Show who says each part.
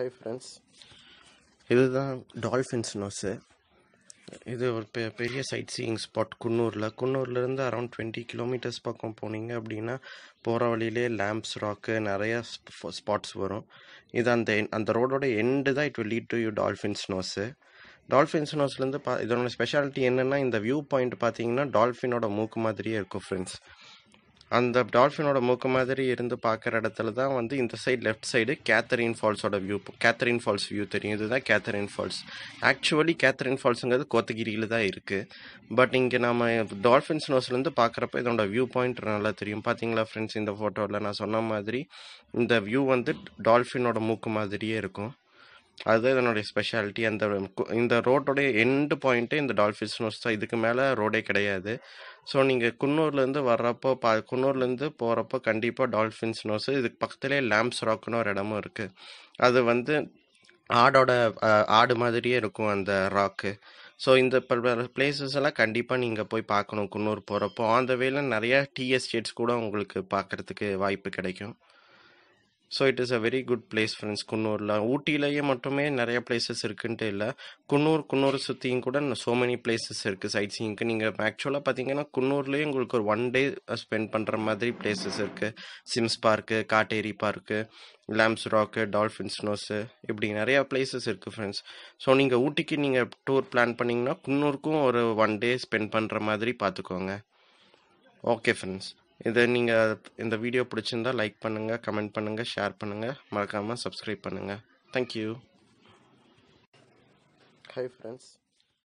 Speaker 1: high friends இதுதான் Dolphin's Nose இது ஒரு பெ பெரிய சைட் சீயிங் ஸ்பாட் குன்னூரில் குன்னூர்லேருந்து அரௌண்ட் டுவெண்ட்டி கிலோமீட்டர்ஸ் பக்கம் போனீங்க அப்படின்னா போகிற வழியிலே லேம்ப்ஸ் ராக்கு நிறையா ஸ்பாட்ஸ் வரும் இது அந்த அந்த ரோடோட எண்டு தான் it will lead to you Dolphin's Nose Dolphin's நோஸ்லேருந்து பா இதனோட ஸ்பெஷாலிட்டி என்னென்னா இந்த வியூ பாயிண்ட் பார்த்தீங்கன்னா டால்ஃபினோட மூக்கு மாதிரியே இருக்கும் ஃப்ரெண்ட்ஸ் அந்த டால்ஃபினோட மூக்கு மாதிரி இருந்து பார்க்குற இடத்துல தான் வந்து இந்த சைடு லெஃப்ட் சைடு கேத்தரின் ஃபால்ஸோட வியூ கேத்தரின் ஃபால்ஸ் வியூ தெரியும் இதுதான் கேத்தரின் ஃபால்ஸ் ஆக்சுவலி கேத்தரின் ஃபால்ஸுங்கிறது கோத்தகிரியில் தான் இருக்குது பட் இங்கே நம்ம டால்ஃபின்ஸ் நோஸ்லேருந்து பார்க்குறப்ப இதோட வியூ பாயிண்ட் நல்லா தெரியும் பார்த்தீங்களா ஃப்ரெண்ட்ஸ் இந்த ஃபோட்டோவில் நான் சொன்ன மாதிரி இந்த வியூ வந்து டால்ஃபினோட மூக்கு மாதிரியே இருக்கும் அதுதான் இதனுடைய ஸ்பெஷாலிட்டி அந்த இந்த ரோட்டோடைய எண்டு பாயிண்ட்டே இந்த டால்ஃபின்ஸ் நோஸ் தான் இதுக்கு மேலே ரோடே கிடையாது ஸோ நீங்கள் குன்னூர்லேருந்து வர்றப்போ பா குன்னூர்லேருந்து போகிறப்போ கண்டிப்பாக டால்ஃபின்ஸ் நோஸ் இதுக்கு பக்கத்துலேயே லேம்ப்ஸ் ராக்குன்னு ஒரு இடமும் இருக்குது அது வந்து ஆடோட ஆடு மாதிரியே இருக்கும் அந்த ராக்கு ஸோ இந்த பிளேசஸ் எல்லாம் கண்டிப்பாக நீங்கள் போய் பார்க்கணும் குன்னூர் போகிறப்போ அந்த வேலை நிறையா டீ எஸ்டேட்ஸ் கூட உங்களுக்கு பார்க்குறதுக்கு வாய்ப்பு கிடைக்கும் so it is a very good place friends குன்னூரில் ஊட்டியிலேயே மட்டுமே நிறைய பிளேசஸ் இருக்குன்ட்டு இல்லை குன்னூர் குன்னூர் சுற்றியும் கூட ஸோ மெனி பிளேசஸ் இருக்குது சைட் சீயிங்க்கு நீங்கள் ஆக்சுவலாக பார்த்தீங்கன்னா குன்னூர்லேயே உங்களுக்கு ஒரு ஒன் டே ஸ்பெண்ட் பண்ணுற மாதிரி பிளேசஸ் இருக்குது Sims park Katteri park Lamb's rock dolphin nose இப்படி நிறையா பிளேசஸ் இருக்குது ஃப்ரெண்ட்ஸ் ஸோ நீங்கள் ஊட்டிக்கு நீங்கள் டூர் பிளான் பண்ணிங்கன்னா குன்னூருக்கும் ஒரு ஒன் டே ஸ்பெண்ட் பண்ணுற மாதிரி பார்த்துக்கோங்க ஓகே ஃப்ரெண்ட்ஸ் இதை நீங்கள் இந்த வீடியோ பிடிச்சிருந்தால் லைக் பண்ணுங்கள் கமெண்ட் பண்ணுங்கள் ஷேர் பண்ணுங்கள் மறக்காமல்
Speaker 2: சப்ஸ்கிரைப் பண்ணுங்கள் தேங்க்யூ ஹாய் ஃப்ரெண்ட்ஸ்